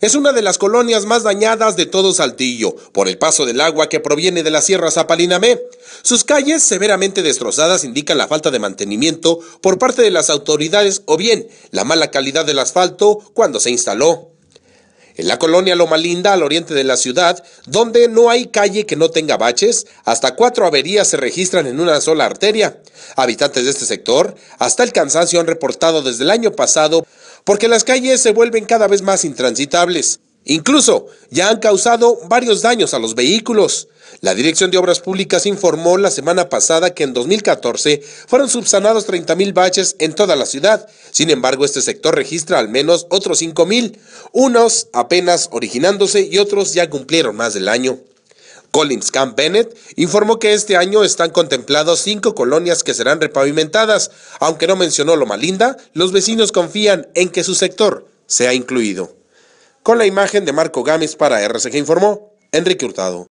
Es una de las colonias más dañadas de todo Saltillo, por el paso del agua que proviene de la Sierra Zapalinamé. Sus calles severamente destrozadas indican la falta de mantenimiento por parte de las autoridades o bien la mala calidad del asfalto cuando se instaló. En la colonia Loma Linda, al oriente de la ciudad, donde no hay calle que no tenga baches, hasta cuatro averías se registran en una sola arteria. Habitantes de este sector, hasta el cansancio, han reportado desde el año pasado porque las calles se vuelven cada vez más intransitables. Incluso ya han causado varios daños a los vehículos. La Dirección de Obras Públicas informó la semana pasada que en 2014 fueron subsanados mil baches en toda la ciudad. Sin embargo, este sector registra al menos otros mil, unos apenas originándose y otros ya cumplieron más del año. Collins Camp Bennett informó que este año están contemplados cinco colonias que serán repavimentadas. Aunque no mencionó Loma Linda, los vecinos confían en que su sector sea incluido. Con la imagen de Marco Gámez para RCG informó Enrique Hurtado.